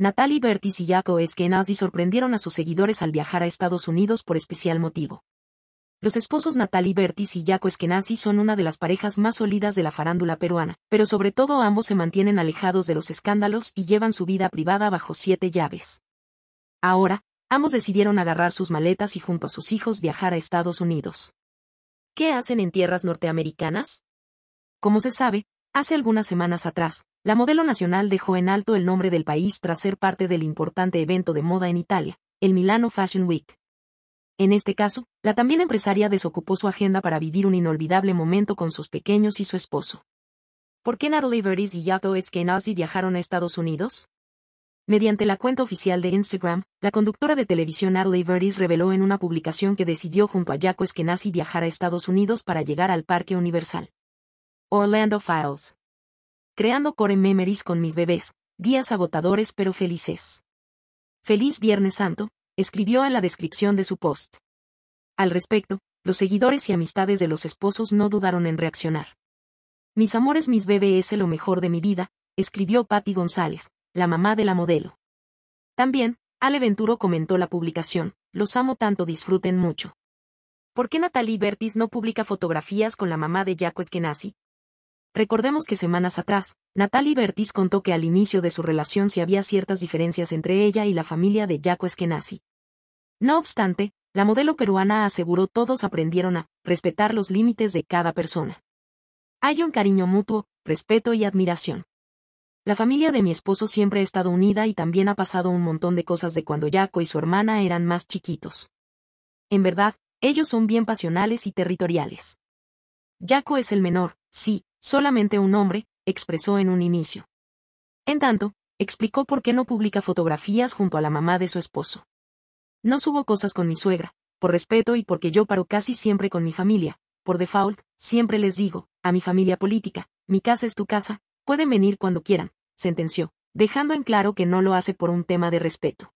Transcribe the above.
Natalie Bertis y Jaco Eskenazi sorprendieron a sus seguidores al viajar a Estados Unidos por especial motivo. Los esposos Natalie Bertis y Jaco Eskenazi son una de las parejas más sólidas de la farándula peruana, pero sobre todo ambos se mantienen alejados de los escándalos y llevan su vida privada bajo siete llaves. Ahora, ambos decidieron agarrar sus maletas y junto a sus hijos viajar a Estados Unidos. ¿Qué hacen en tierras norteamericanas? Como se sabe, hace algunas semanas atrás, la modelo nacional dejó en alto el nombre del país tras ser parte del importante evento de moda en Italia, el Milano Fashion Week. En este caso, la también empresaria desocupó su agenda para vivir un inolvidable momento con sus pequeños y su esposo. ¿Por qué Natalie Verdes y Yako Eskenazi viajaron a Estados Unidos? Mediante la cuenta oficial de Instagram, la conductora de televisión Natalie Verdes reveló en una publicación que decidió junto a Jaco Eskenazi viajar a Estados Unidos para llegar al Parque Universal. Orlando Files creando core memories con mis bebés, días agotadores pero felices. Feliz Viernes Santo, escribió en la descripción de su post. Al respecto, los seguidores y amistades de los esposos no dudaron en reaccionar. Mis amores, mis bebés, lo mejor de mi vida, escribió Patti González, la mamá de la modelo. También, Ale Venturo comentó la publicación, los amo tanto, disfruten mucho. ¿Por qué Natalie Bertis no publica fotografías con la mamá de Jaco Eskenazi, Recordemos que semanas atrás, Natalie Bertis contó que al inicio de su relación se había ciertas diferencias entre ella y la familia de Jaco Esquenazi. No obstante, la modelo peruana aseguró todos aprendieron a respetar los límites de cada persona. Hay un cariño mutuo, respeto y admiración. La familia de mi esposo siempre ha estado unida y también ha pasado un montón de cosas de cuando Jaco y su hermana eran más chiquitos. En verdad, ellos son bien pasionales y territoriales. Yaco es el menor, sí, solamente un hombre, expresó en un inicio. En tanto, explicó por qué no publica fotografías junto a la mamá de su esposo. No subo cosas con mi suegra, por respeto y porque yo paro casi siempre con mi familia, por default, siempre les digo, a mi familia política, mi casa es tu casa, pueden venir cuando quieran, sentenció, dejando en claro que no lo hace por un tema de respeto.